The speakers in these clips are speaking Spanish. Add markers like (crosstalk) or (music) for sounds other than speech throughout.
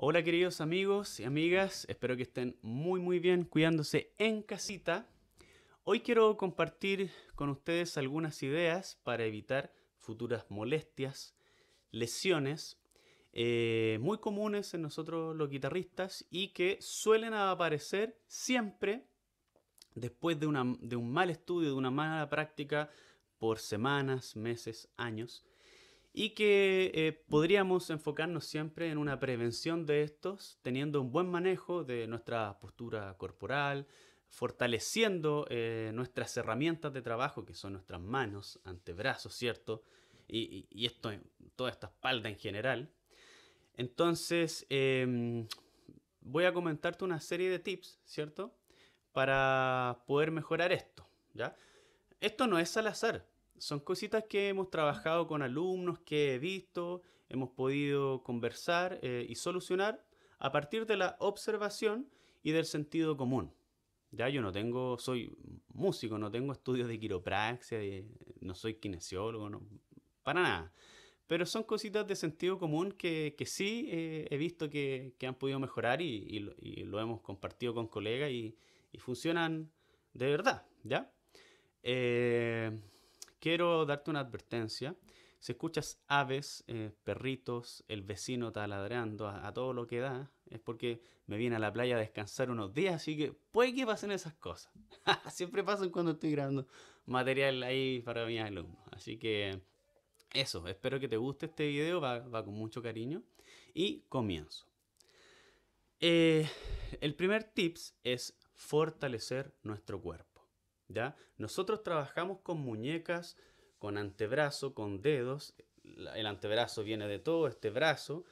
Hola queridos amigos y amigas, espero que estén muy muy bien cuidándose en casita. Hoy quiero compartir con ustedes algunas ideas para evitar futuras molestias, lesiones, eh, muy comunes en nosotros los guitarristas y que suelen aparecer siempre después de un mal estudio, de una mala práctica por semanas, meses, años y que eh, podríamos enfocarnos siempre en una prevención de estos, teniendo un buen manejo de nuestra postura corporal, fortaleciendo eh, nuestras herramientas de trabajo, que son nuestras manos, antebrazos, ¿cierto? Y, y esto, toda esta espalda en general. Entonces, em, voy a comentarte una serie de tips, ¿cierto? Para poder mejorar esto, ¿ya? Esto no es al azar, son cositas que hemos trabajado con alumnos, que he visto, hemos podido conversar eh, y solucionar a partir de la observación y del sentido común. Ya yo no tengo, soy músico, no tengo estudios de quiropraxia, eh, no soy kinesiólogo, no, para nada. Pero son cositas de sentido común que, sí eh, he visto que, han podido mejorar y, lo hemos compartido con colegas y, funcionan de verdad, ¿ya? Eh, Quiero darte una advertencia. Si escuchas aves, eh, perritos, el vecino taladrando a, a todo lo que da, es porque me viene a la playa a descansar unos días, así que puede que pasen esas cosas. (laughs) Siempre pasan cuando estoy grabando material ahí para mis alumnos. Así que eso, espero que te guste este video, va, con mucho cariño. Y comienzo. Eh, el primer tips es fortalecer nuestro cuerpo. Nosotros trabajamos con muñecas, con antebrazo, con dedos. El antebrazo viene de todo este brazo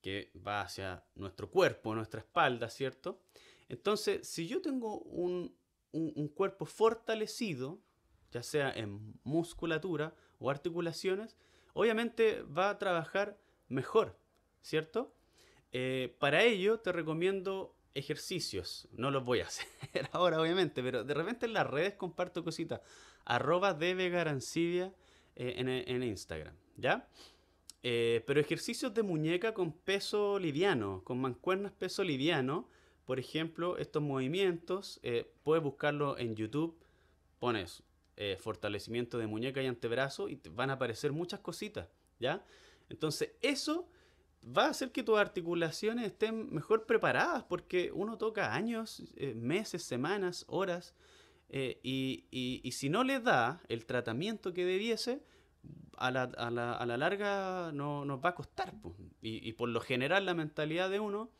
que va hacia nuestro cuerpo, nuestra espalda, ¿cierto? Entonces, si yo tengo un, cuerpo fortalecido, ya sea en musculatura o articulaciones, obviamente va a trabajar mejor, ¿cierto? Eh, para ello te recomiendo ejercicios. No los voy a (laughs) hacer ahora, obviamente, pero de repente en las redes comparto cositas. Arroba garancidia eh, eh, en, Instagram, ¿ya? Eh, pero ejercicios de muñeca con peso liviano, con mancuernas peso liviano. Por ejemplo, estos movimientos, puedes buscarlo en YouTube, pones fortalecimiento de muñeca y antebrazo y te van a aparecer muchas cositas, ¿ya? Entonces, eso va a hacer que tus articulaciones estén mejor preparadas porque uno toca años, eh, meses, semanas, horas eh, y, si no le da el tratamiento que debiese, a la, larga no, nos va a costar. Y, por lo general la mentalidad de uno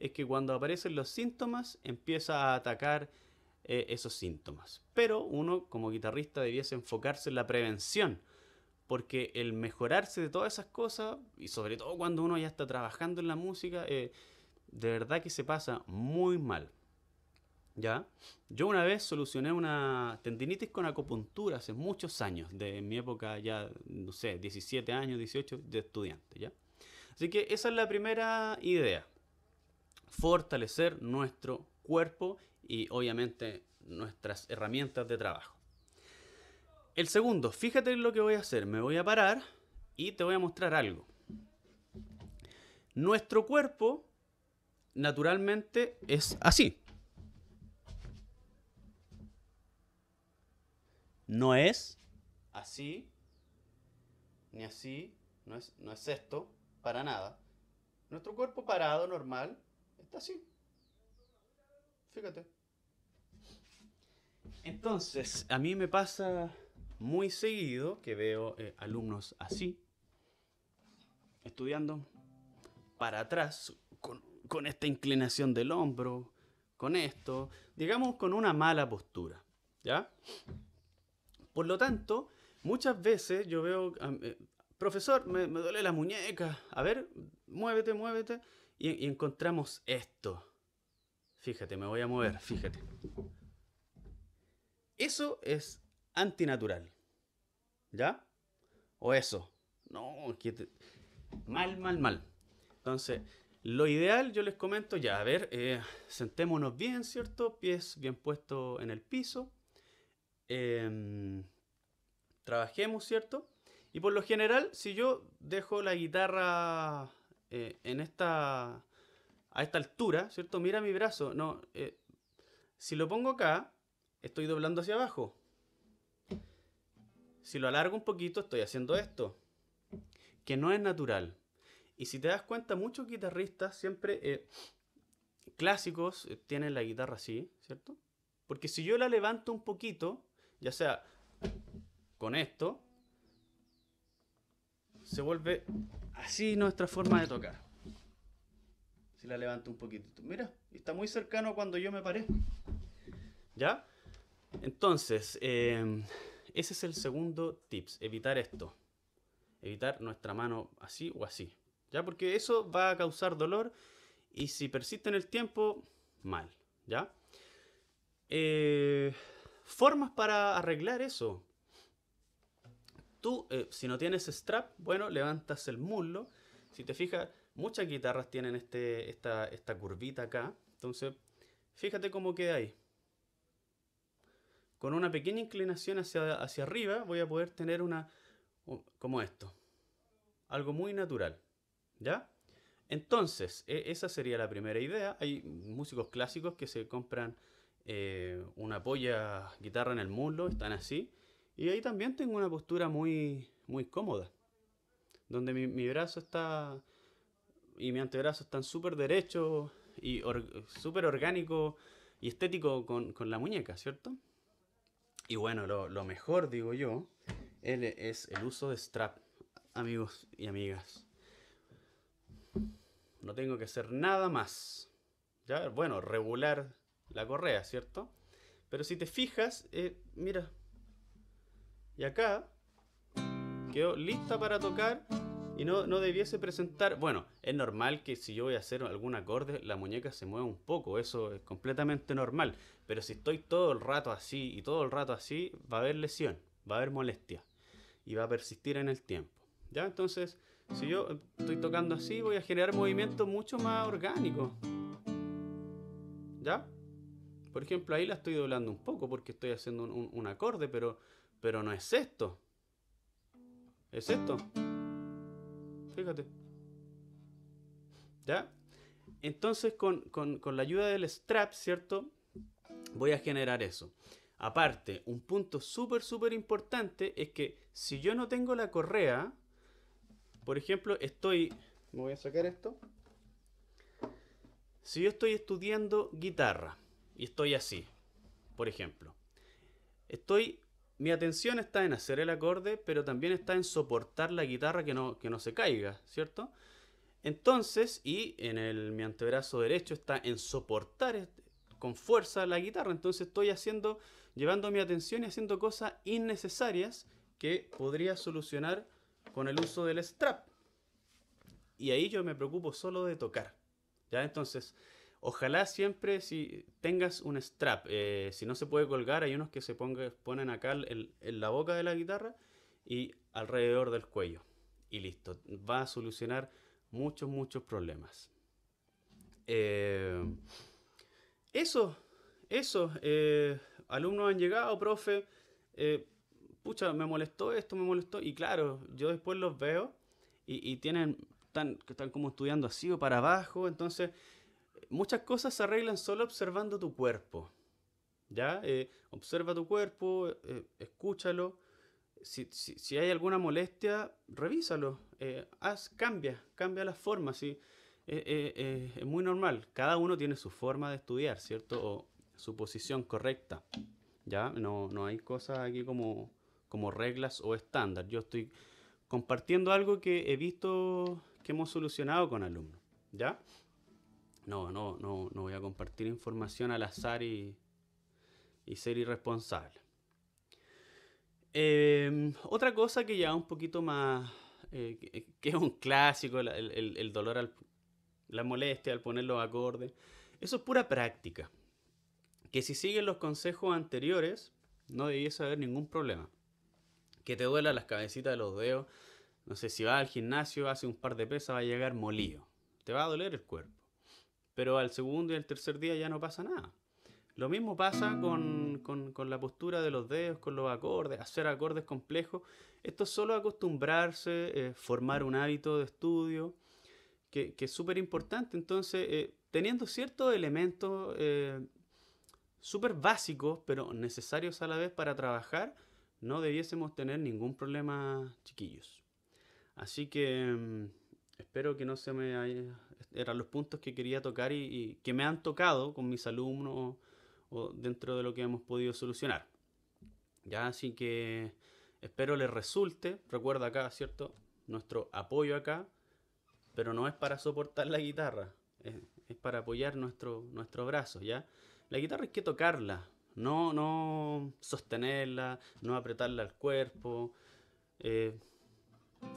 es que cuando aparecen los síntomas empieza a atacar eh, esos síntomas. Pero uno como guitarrista debiese enfocarse en la prevención porque el mejorarse de todas esas cosas, y sobre todo cuando uno ya está trabajando en la música, eh, de verdad que se pasa muy mal. ¿Ya? Yo una vez solucioné una tendinitis con acupuntura hace muchos años, de mi época ya, no sé, 17 años, 18, de estudiante, ¿ya? Así que esa es la primera idea. Fortalecer nuestro cuerpo y obviamente nuestras herramientas de trabajo. El segundo, fíjate lo que voy a hacer. Me voy a parar y te voy a mostrar algo. Nuestro cuerpo naturalmente es así. No es así, ni así, no es, no es esto, para nada. Nuestro cuerpo parado, normal, está así. Fíjate. Entonces, a mí me pasa muy seguido que veo eh, alumnos así, estudiando, para atrás, con, esta inclinación del hombro, con esto, digamos con una mala postura, ¿ya? Por lo tanto, muchas veces yo veo, eh, profesor, me, duele la muñeca, a ver, muévete, muévete, y, y encontramos esto. Fíjate, me voy a mover, fíjate. Eso es antinatural. ¿Ya? O eso. No, mal, mal, mal. Entonces, lo ideal, yo les comento ya, a ver, eh, sentémonos bien, ¿cierto? Pies bien puestos en el piso. Em, trabajemos, ¿cierto? Y por lo general, si yo dejo la guitarra eh, en esta, a esta altura, ¿cierto? Mira mi brazo, no, eh, si lo pongo acá, estoy doblando hacia abajo, si lo alargo un poquito, estoy haciendo esto, que no es natural. Y si te das cuenta, muchos guitarristas siempre eh, clásicos eh, tienen la guitarra así, ¿cierto? Porque si yo la levanto un poquito, ya sea con esto, se vuelve así nuestra forma de tocar. Si la levanto un poquito, mira, está muy cercano cuando yo me paré. ¿Ya? Entonces, em, ese es el segundo tips, evitar esto. Evitar nuestra mano así o así. ¿Ya? Porque eso va a causar dolor y si persiste en el tiempo, mal. ¿Ya? Eh, formas para arreglar eso. Tú, eh, si no tienes strap, bueno, levantas el muslo. Si te fijas, muchas guitarras tienen este, esta curvita acá. Entonces, fíjate cómo queda ahí con una pequeña inclinación hacia, hacia arriba voy a poder tener una, como esto, algo muy natural, ¿ya? Entonces, e, esa sería la primera idea. Hay músicos clásicos que se compran eh, una polla guitarra en el muslo, están así. Y ahí también tengo una postura muy, muy cómoda, donde mi, brazo está y mi antebrazo están súper derecho y súper orgánico y estético con la muñeca, ¿cierto? Y bueno, lo, mejor, digo yo, es el uso de strap, amigos y amigas. No tengo que hacer nada más. Ya, bueno, regular la correa, ¿cierto? Pero si te fijas, eh, mira. Y acá quedó lista para tocar y no, debiese presentar, bueno, es normal que si yo voy a hacer algún acorde, la muñeca se mueva un poco, eso es completamente normal. Pero si estoy todo el rato así y todo el rato así, va a haber lesión, va a haber molestia y va a persistir en el tiempo. ¿Ya? Entonces, si yo estoy tocando así, voy a generar movimiento mucho más orgánico, ¿Ya? Por ejemplo, ahí la estoy doblando un poco porque estoy haciendo un, acorde, pero, pero no es esto. Es esto. Fíjate. ¿Ya? Entonces, con, con la ayuda del strap, ¿cierto? Voy a generar eso. Aparte, un punto súper, súper importante es que si yo no tengo la correa, por ejemplo, estoy... Me voy a sacar esto. Si yo estoy estudiando guitarra y estoy así, por ejemplo, estoy mi atención está en hacer el acorde, pero también está en soportar la guitarra que no, que no se caiga, ¿cierto? Entonces, y en el, mi antebrazo derecho está en soportar con fuerza la guitarra. Entonces estoy haciendo, llevando mi atención y haciendo cosas innecesarias que podría solucionar con el uso del strap. Y ahí yo me preocupo solo de tocar. ¿Ya? Entonces, Ojalá siempre si tengas un strap, eh, si no se puede colgar, hay unos que se ponen acá en, la boca de la guitarra y alrededor del cuello. Y listo, va a solucionar muchos, muchos problemas. Eh, eso, eso, eh, alumnos han llegado, profe, pucha, me molestó esto, me molestó, y claro, yo después los veo y, y tienen, que están como estudiando así o para abajo, entonces muchas cosas se arreglan solo observando tu cuerpo. ¿Ya? Eh, observa tu cuerpo, eh, escúchalo. Si, hay alguna molestia, revísalo. Eh, haz, cambia, cambia la forma, ¿sí? es muy normal. Cada uno tiene su forma de estudiar, ¿cierto? O su posición correcta. ¿Ya? No, hay cosas aquí como, como reglas o estándar. Yo estoy compartiendo algo que he visto que hemos solucionado con alumnos. ¿Ya? no, no, no, no voy a compartir información al azar y, y ser irresponsable. Em, otra cosa que ya un poquito más, eh, que, es un clásico, el, dolor, al, la molestia al ponerlo acorde. eso es pura práctica. Que si siguen los consejos anteriores, no debiese haber ningún problema. Que te duela las cabecitas de los dedos, no sé, si vas al gimnasio, hace un par de pesas, va a llegar molido. Te va a doler el cuerpo pero al segundo y al tercer día ya no pasa nada. Lo mismo pasa con, la postura de los dedos, con los acordes, hacer acordes complejos. Esto es solo acostumbrarse, eh, formar un hábito de estudio, que, es súper importante. Entonces, eh, teniendo ciertos elementos eh, súper básicos, pero necesarios a la vez para trabajar, no debiésemos tener ningún problema, chiquillos. Así que... Mm, espero que no se me haya... Eran los puntos que quería tocar y, que me han tocado con mis alumnos o, dentro de lo que hemos podido solucionar. Ya, así que espero les resulte. Recuerda acá, ¿cierto? Nuestro apoyo acá, pero no es para soportar la guitarra, es, para apoyar nuestro, nuestro brazo, ¿ya? La guitarra es que tocarla, no, no sostenerla, no apretarla al cuerpo. Eh,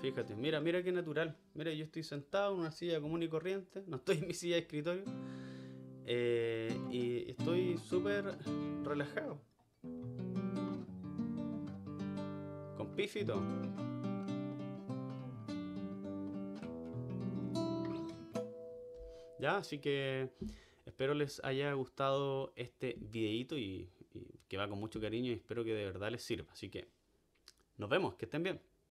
Fíjate, mira, mira qué natural. Mira, yo estoy sentado en una silla común y corriente, no estoy en mi silla de escritorio. Eh, y estoy súper relajado. Con pífito. Ya, así que espero les haya gustado este videito y, que va con mucho cariño y espero que de verdad les sirva. Así que nos vemos, que estén bien.